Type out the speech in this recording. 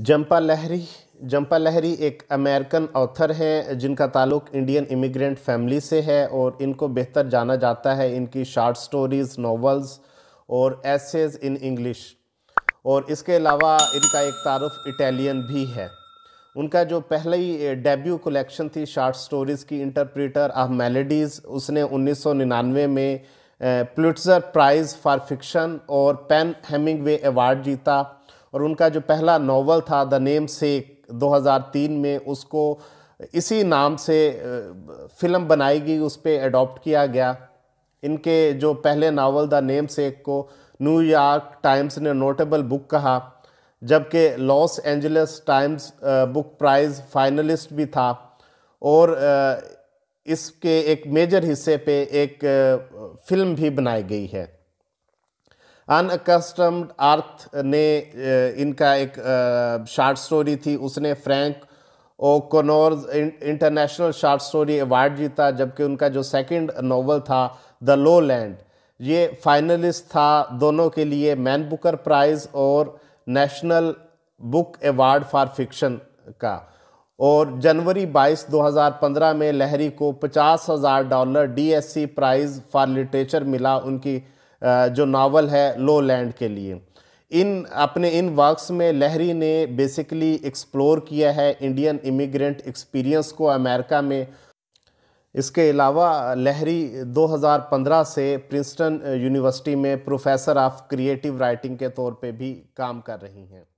Zampa लहरी Zampa लहरी एक American author हैं जिनका ताल्लुक इंडियन इमिग्रेंट फैमिली से है और इनको बेहतर जाना जाता है इनकी शार्ट स्टोरीज़ नावल्स और एसेज इन इंग्लिश और इसके अलावा इनका एक तारफ़ इटालियन भी है उनका जो ही डेब्यू कलेक्शन थी शार्ट स्टोरीज़ की इंटरप्रेटर ऑफ मेलेडीज़ उसने 1999 में प्लुटर प्राइज़ फॉर फिक्शन और पेन हेमिंगवे अवार्ड जीता और उनका जो पहला नावल था द नेम से 2003 में उसको इसी नाम से फिल्म बनाई गई उस पर अडॉप्ट किया गया इनके जो पहले नावल द नेम सेक को न्यूयॉर्क टाइम्स ने नोटेबल बुक कहा जबकि Los Angeles Times book prize finalist भी था और इसके एक मेजर हिस्से पे एक फ़िल्म भी बनाई गई है अनकस्टम्ड अर्थ ने इनका एक शार्ट स्टोरी थी उसने Frank O'Connor's international short story award जीता जबकि उनका जो सेकंड नोवेल था द लो लैंड ये फाइनलिस्ट था दोनों के लिए मैन बुकर प्राइज़ और National Book Award for Fiction का और जनवरी 22 2015 में लहरी को पचास हज़ार dollar C prize for literature मिला उनकी जो नावल है लो लैंड के लिए इन अपने इन वर्क्स में लहरी ने बेसिकली एक्सप्लोर किया है इंडियन इमिग्रेंट एक्सपीरियंस को अमेरिका में इसके अलावा लहरी 2015 से प्रिंसटन यूनिवर्सिटी में प्रोफेसर ऑफ क्रिएटिव राइटिंग के तौर पे भी काम कर रही हैं